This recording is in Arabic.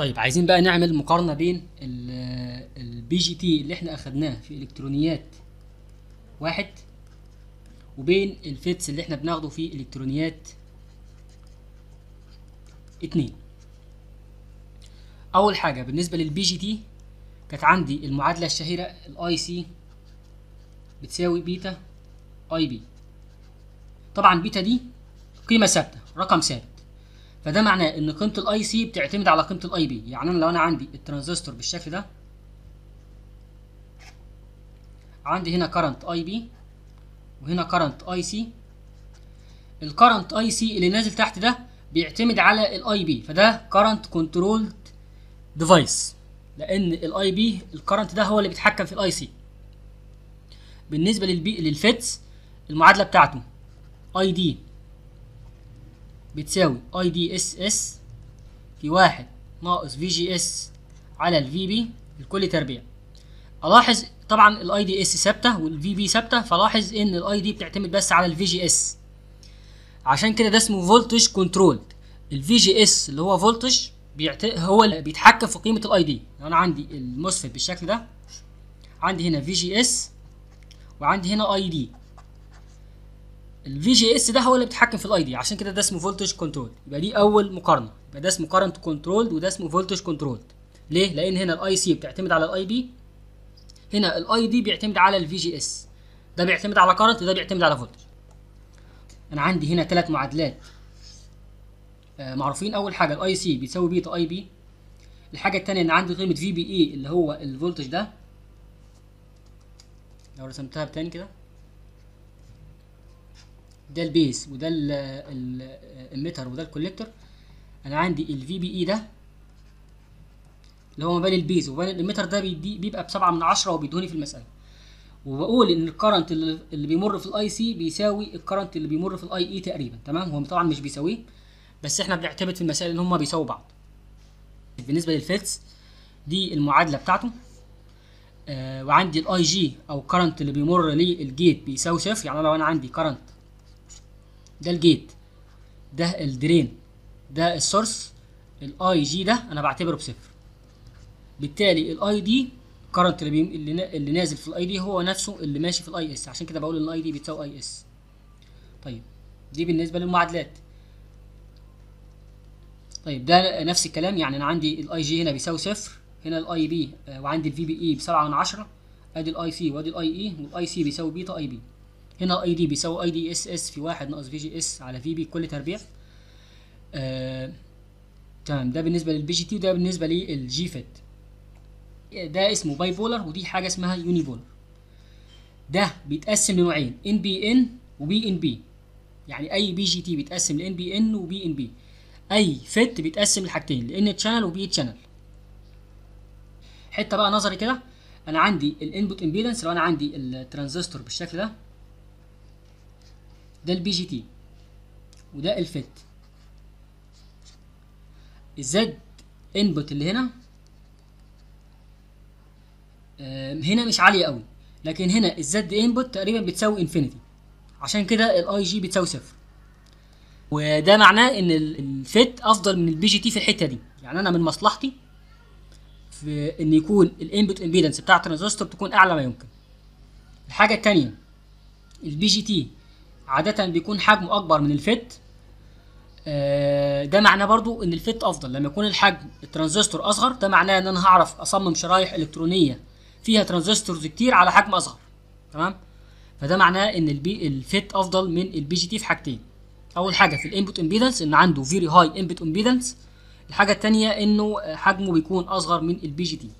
طيب عايزين بقى نعمل مقارنه بين البي جي تي اللي احنا اخدناه في الكترونيات واحد وبين الفيتس اللي احنا بناخده في الكترونيات اتنين اول حاجه بالنسبه للبي جي تي كانت عندي المعادله الشهيره الاي سي بتساوي بيتا اي بي طبعا بيتا دي قيمه ثابته رقم ثابت فده معناه ان قيمه الاي سي بتعتمد على قيمه الاي بي يعني انا لو انا عندي الترانزستور بالشكل ده عندي هنا كرنت اي بي وهنا كرنت اي سي الكرنت اي سي اللي نازل تحت ده بيعتمد على الاي بي فده كرنت كنترولد ديفايس لان الاي بي الكرنت ده هو اللي بيتحكم في الاي سي بالنسبه للبي للفتس المعادله بتاعته اي دي بتساوي اي دي اس اس في واحد ناقص في جي اس على الفي بي لكل تربيع الاحظ طبعا الاي دي اس ثابته والفي بي ثابته فلاحظ ان الاي دي بتعتمد بس على الفي جي اس عشان كده ده اسمه فولتج كنترول الفي جي اس اللي هو فولتج بيعت... هو اللي بيتحكم في قيمه الاي دي يعني انا عندي الموسفيت بالشكل ده عندي هنا في جي اس وعندي هنا اي دي الفي جي اس ده هو اللي بيتحكم في الاي دي عشان كده ده اسمه فولتج كنترول يبقى دي اول مقارنه يبقى ده اسمه كارنت كنترولد وده اسمه فولتج كنترولد ليه لان هنا الاي سي بتعتمد على الاي بي هنا الاي دي بيعتمد على الفي جي اس ده بيعتمد على كارنت وده بيعتمد على فولتج انا عندي هنا ثلاث معادلات آه، معروفين اول حاجه الاي سي بيساوي بيتا اي بي الحاجه الثانيه ان عندي قيمه في بي اي اللي هو الفولتج ده لو رسمتها بتاني كده ده البيس وده الاميتر وده الكوليكتور انا عندي الفي بي اي e ده اللي هو ما بين البيز وبين الميتر الاميتر ده بيدي بيبقى بسبعة من عشرة وبيدوني في المسألة وبقول ان الكرنت اللي بيمر في الاي سي بيساوي الكرنت اللي بيمر في الاي اي e تقريبا تمام هو طبعا مش بيساويه بس احنا بنعتمد في المسائل ان هما بيساووا بعض بالنسبة للفيتس دي المعادلة بتاعته آه وعندي الاي جي او الكرنت اللي بيمر للجيت بيساوي صفر يعني لو انا عندي كرنت ده الجيت ده الدرين ده السورس الاي جي ده انا بعتبره بصفر بالتالي الاي دي كرنت اللي اللي نازل في الاي دي هو نفسه اللي ماشي في الاي اس عشان كده بقول ان الاي دي بتساوي اي اس طيب دي بالنسبه للمعادلات طيب ده نفس الكلام يعني انا عندي الاي جي هنا بيساوي صفر هنا الاي بي آه، وعندي الفي بي اي e بسبعة من عشرة ادي الاي سي وادي الاي اي e، والاي سي بيساوي بيتا اي بي هنا اي دي بيساوي اي دي اس اس في واحد ناقص في جي اس على في بي كل تربيع آه تمام ده بالنسبه للبي جي تي وده بالنسبه للجي فيت ده اسمه باي بولر ودي حاجه اسمها يوني بولر ده بيتقسم لنوعين ان بي ان وبي ان بي يعني اي بي جي تي بيتقسم لان بي ان وبي ان بي اي فيت بيتقسم لحاجتين لان تشانل وبي تشانل حته بقى نظري كده انا عندي الانبوت امبيدنس لو انا عندي الترانزستور بالشكل ده ده البي جي تي وده الفت الزد انبوت اللي هنا هنا مش عاليه قوي لكن هنا الزد انبوت تقريبا بتساوي انفينيتي عشان كده الاي جي بتساوي صفر وده معناه ان الفت افضل من البي جي تي في الحته دي يعني انا من مصلحتي في ان يكون الانبوت امبيدنس بتاع الترانزستور تكون اعلى ما يمكن الحاجه الثانيه البي جي تي عادة بيكون حجمه أكبر من الفت آه، ده معناه برضو ان الفت افضل لما يكون الحجم الترانزستور اصغر ده معناه ان انا هعرف اصمم شرايح الكترونيه فيها ترانزستورز كتير على حجم اصغر تمام فده معناه ان البي الفت افضل من البي جي تي في حاجتين اول حاجه في الانبوت امبيدنس ان عنده فيري هاي انبوت امبيدنس الحاجه التانية انه حجمه بيكون اصغر من البي جي تي